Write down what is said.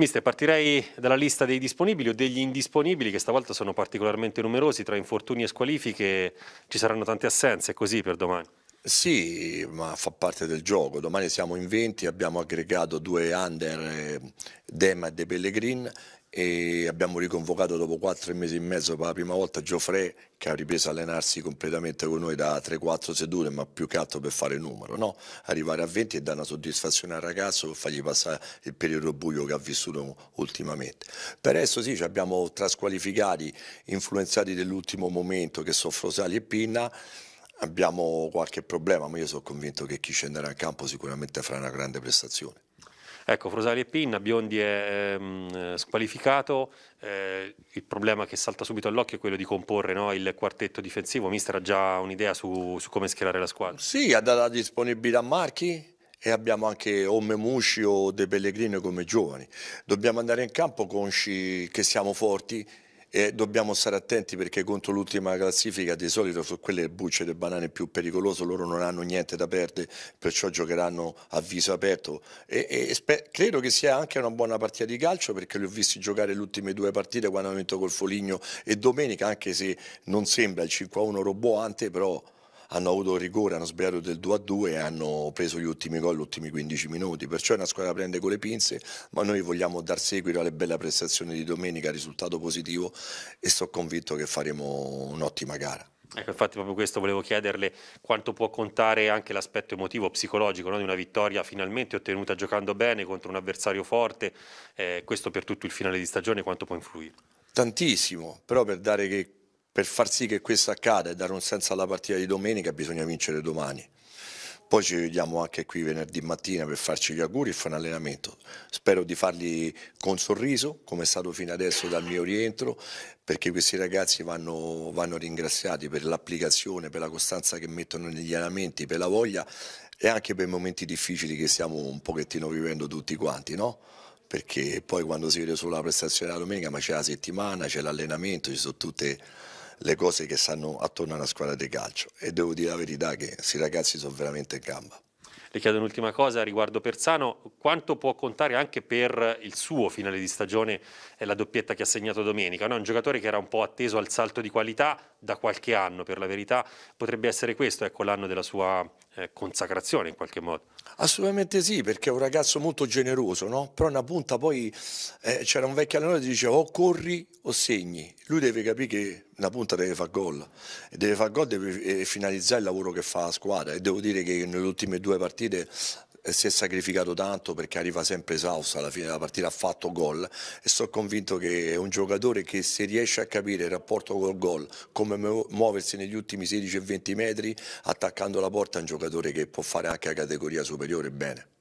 Mister, partirei dalla lista dei disponibili o degli indisponibili che stavolta sono particolarmente numerosi, tra infortuni e squalifiche ci saranno tante assenze, così per domani. Sì, ma fa parte del gioco. Domani siamo in 20, abbiamo aggregato due under, eh, Dema e De Pellegrin, e abbiamo riconvocato dopo quattro mesi e mezzo per la prima volta Gioffre che ha ripreso a allenarsi completamente con noi da 3-4 sedute ma più che altro per fare numero no? arrivare a 20 e dare una soddisfazione al ragazzo per fargli passare il periodo buio che ha vissuto ultimamente per adesso sì ci abbiamo trasqualificati influenzati dell'ultimo momento che sono Frosali e Pinna abbiamo qualche problema ma io sono convinto che chi scenderà in campo sicuramente farà una grande prestazione Ecco, Frosali e Pinna, Biondi è ehm, squalificato, eh, il problema che salta subito all'occhio è quello di comporre no, il quartetto difensivo, mister ha già un'idea su, su, come schierare la squadra? Sì, ha dato la disponibilità a Marchi e abbiamo anche o Memusci o De Pellegrino come giovani. Dobbiamo andare in campo consci che siamo forti e dobbiamo stare attenti perché contro l'ultima classifica di solito su quelle bucce del banane più pericoloso loro non hanno niente da perdere perciò giocheranno a viso aperto e, e credo che sia anche una buona partita di calcio perché li ho visti giocare le ultime due partite quando hanno vinto col Foligno e domenica anche se non sembra il 5-1 roboante però hanno avuto rigore, hanno sbagliato del 2 a 2 e hanno preso gli ultimi gol, gli ultimi 15 minuti. Perciò è una squadra che prende con le pinze, ma noi vogliamo dar seguito alle belle prestazioni di domenica, risultato positivo e sono convinto che faremo un'ottima gara. Ecco, infatti proprio questo volevo chiederle quanto può contare anche l'aspetto emotivo, psicologico, no? di una vittoria finalmente ottenuta giocando bene contro un avversario forte, eh, questo per tutto il finale di stagione quanto può influire? Tantissimo, però per dare che per far sì che questo accada e dare un senso alla partita di domenica bisogna vincere domani. Poi ci vediamo anche qui venerdì mattina per farci gli auguri e fare un allenamento. Spero di farli con sorriso, come è stato fino adesso dal mio rientro, perché questi ragazzi vanno, vanno ringraziati per l'applicazione, per la costanza che mettono negli allenamenti, per la voglia e anche per i momenti difficili che stiamo un pochettino vivendo tutti quanti, no? Perché poi quando si vede solo la prestazione della domenica, ma c'è la settimana, c'è l'allenamento, ci sono tutte le cose che stanno attorno alla squadra di calcio e devo dire la verità che questi ragazzi sono veramente in gamba. Le chiedo un'ultima cosa riguardo Persano, quanto può contare anche per il suo finale di stagione e la doppietta che ha segnato domenica? No? Un giocatore che era un po' atteso al salto di qualità da qualche anno, per la verità potrebbe essere questo ecco, l'anno della sua eh, consacrazione in qualche modo. Assolutamente sì, perché è un ragazzo molto generoso, no? però una punta poi eh, c'era un vecchio allenatore che diceva o corri o segni, lui deve capire che una punta deve far gol e deve far gol e eh, finalizzare il lavoro che fa la squadra e devo dire che nelle ultime due partite eh, si è sacrificato tanto perché arriva sempre esausto alla fine della partita, ha fatto gol e sono convinto che è un giocatore che se riesce a capire il rapporto col gol, come muoversi negli ultimi 16 20 metri attaccando la porta è un giocatore che può fare anche a categoria superiore bene.